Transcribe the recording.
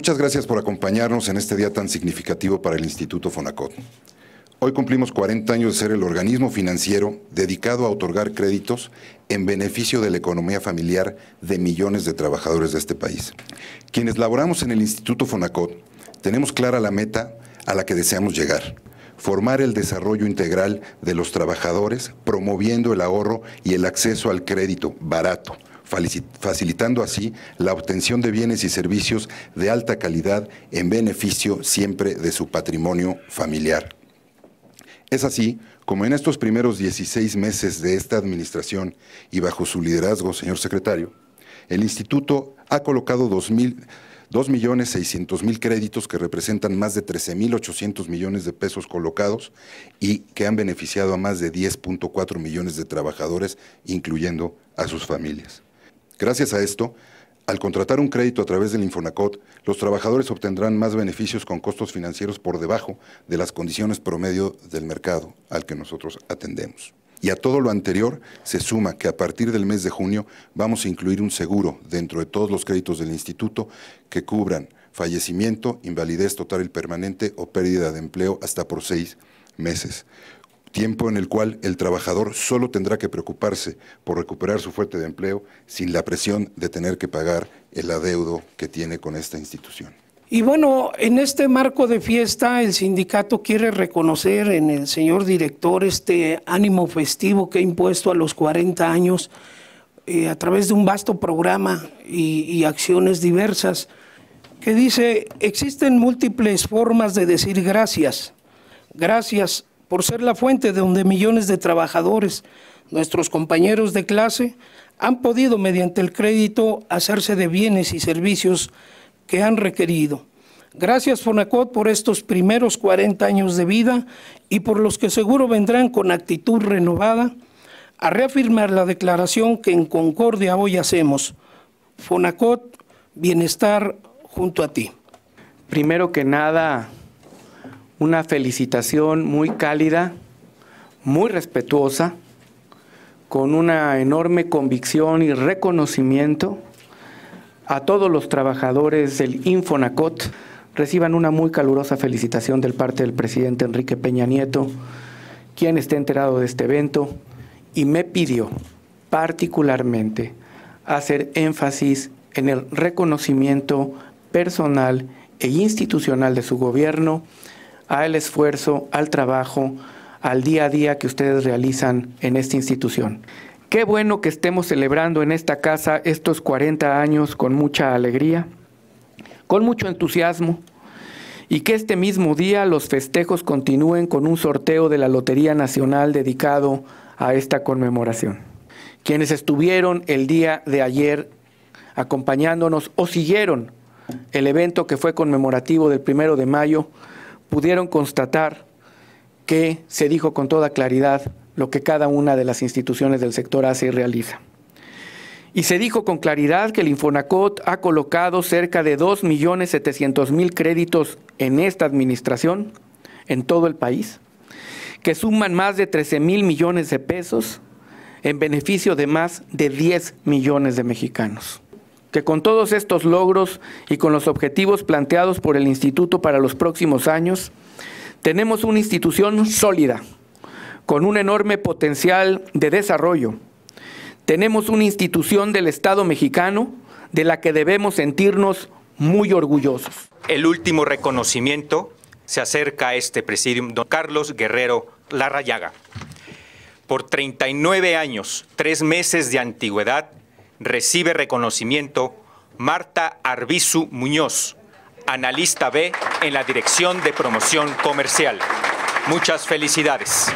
Muchas gracias por acompañarnos en este día tan significativo para el Instituto Fonacot. Hoy cumplimos 40 años de ser el organismo financiero dedicado a otorgar créditos en beneficio de la economía familiar de millones de trabajadores de este país. Quienes laboramos en el Instituto Fonacot tenemos clara la meta a la que deseamos llegar, formar el desarrollo integral de los trabajadores promoviendo el ahorro y el acceso al crédito barato, facilitando así la obtención de bienes y servicios de alta calidad en beneficio siempre de su patrimonio familiar. Es así como en estos primeros 16 meses de esta administración y bajo su liderazgo, señor secretario, el instituto ha colocado 2.600.000 créditos que representan más de 13.800 millones de pesos colocados y que han beneficiado a más de 10.4 millones de trabajadores, incluyendo a sus familias. Gracias a esto, al contratar un crédito a través del Infonacot, los trabajadores obtendrán más beneficios con costos financieros por debajo de las condiciones promedio del mercado al que nosotros atendemos. Y a todo lo anterior se suma que a partir del mes de junio vamos a incluir un seguro dentro de todos los créditos del instituto que cubran fallecimiento, invalidez total y permanente o pérdida de empleo hasta por seis meses tiempo en el cual el trabajador solo tendrá que preocuparse por recuperar su fuente de empleo sin la presión de tener que pagar el adeudo que tiene con esta institución. Y bueno, en este marco de fiesta, el sindicato quiere reconocer en el señor director este ánimo festivo que ha impuesto a los 40 años eh, a través de un vasto programa y, acciones diversas, que dice, existen múltiples formas de decir gracias. Gracias por ser la fuente de donde millones de trabajadores, nuestros compañeros de clase, han podido mediante el crédito hacerse de bienes y servicios que han requerido. Gracias Fonacot por estos primeros 40 años de vida y por los que seguro vendrán con actitud renovada a reafirmar la declaración que en Concordia hoy hacemos. Fonacot, bienestar junto a ti. Primero que nada, una felicitación muy cálida, muy respetuosa, con una enorme convicción y reconocimiento a todos los trabajadores del Infonacot. Reciban una muy calurosa felicitación del parte del presidente Enrique Peña Nieto, quien está enterado de este evento y me pidió particularmente hacer énfasis en el reconocimiento personal e institucional de su gobierno al esfuerzo, al trabajo, al día a día que ustedes realizan en esta institución. Qué bueno que estemos celebrando en esta casa estos 40 años con mucha alegría, con mucho entusiasmo y que este mismo día los festejos continúen con un sorteo de la Lotería Nacional dedicado a esta conmemoración. Quienes estuvieron el día de ayer acompañándonos o siguieron el evento que fue conmemorativo del primero de mayo, pudieron constatar que se dijo con toda claridad lo que cada una de las instituciones del sector hace y realiza. Y se dijo con claridad que el Infonacot ha colocado cerca de 2.700.000 créditos en esta administración, en todo el país, que suman más de 13.000 millones de pesos en beneficio de más de 10 millones de mexicanos que con todos estos logros y con los objetivos planteados por el Instituto para los próximos años, tenemos una institución sólida, con un enorme potencial de desarrollo. Tenemos una institución del Estado mexicano de la que debemos sentirnos muy orgullosos. El último reconocimiento se acerca a este presidium, don Carlos Guerrero Larrayaga. Por 39 años, tres meses de antigüedad, recibe reconocimiento Marta Arbizu Muñoz, analista B en la Dirección de Promoción Comercial. Muchas felicidades.